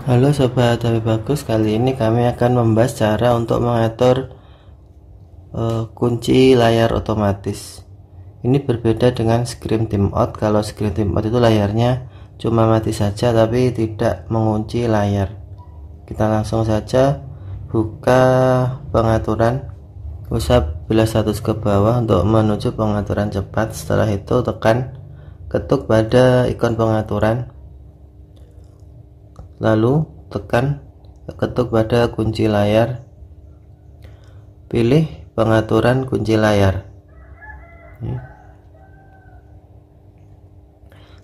Halo Sobat HP Bagus, kali ini kami akan membahas cara untuk mengatur uh, kunci layar otomatis. Ini berbeda dengan screen timeout. Kalau screen timeout itu layarnya cuma mati saja tapi tidak mengunci layar. Kita langsung saja buka pengaturan. Usap bila status ke bawah untuk menuju pengaturan cepat. Setelah itu tekan ketuk pada ikon pengaturan lalu tekan ketuk pada kunci layar pilih pengaturan kunci layar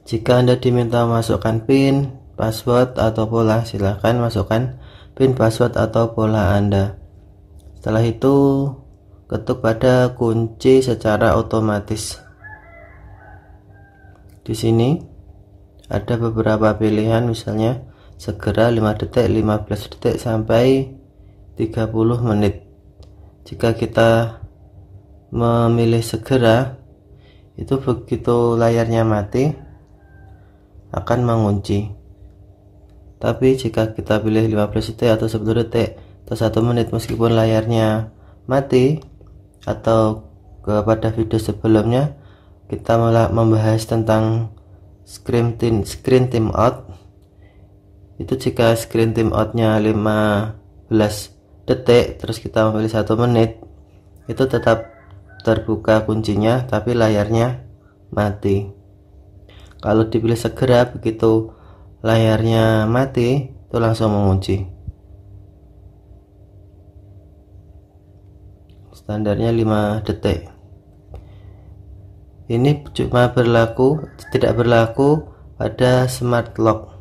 jika Anda diminta masukkan PIN, password, atau pola, silahkan masukkan PIN, password, atau pola Anda. Setelah itu, ketuk pada kunci secara otomatis. Di sini ada beberapa pilihan, misalnya segera 5 detik 15 detik sampai 30 menit jika kita memilih segera itu begitu layarnya mati akan mengunci tapi jika kita pilih 15 detik atau 10 detik atau 1 menit meskipun layarnya mati atau kepada video sebelumnya kita malah membahas tentang screen team, screen team out itu jika screen timeoutnya 15 detik terus kita memilih satu menit itu tetap terbuka kuncinya tapi layarnya mati kalau dipilih segera begitu layarnya mati itu langsung mengunci standarnya 5 detik ini cuma berlaku tidak berlaku pada smart lock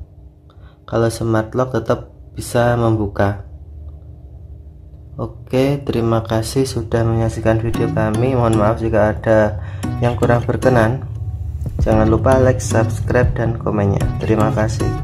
kalau smart lock tetap bisa membuka Oke, terima kasih sudah menyaksikan video kami. Mohon maaf jika ada yang kurang berkenan. Jangan lupa like, subscribe, dan komennya. Terima kasih.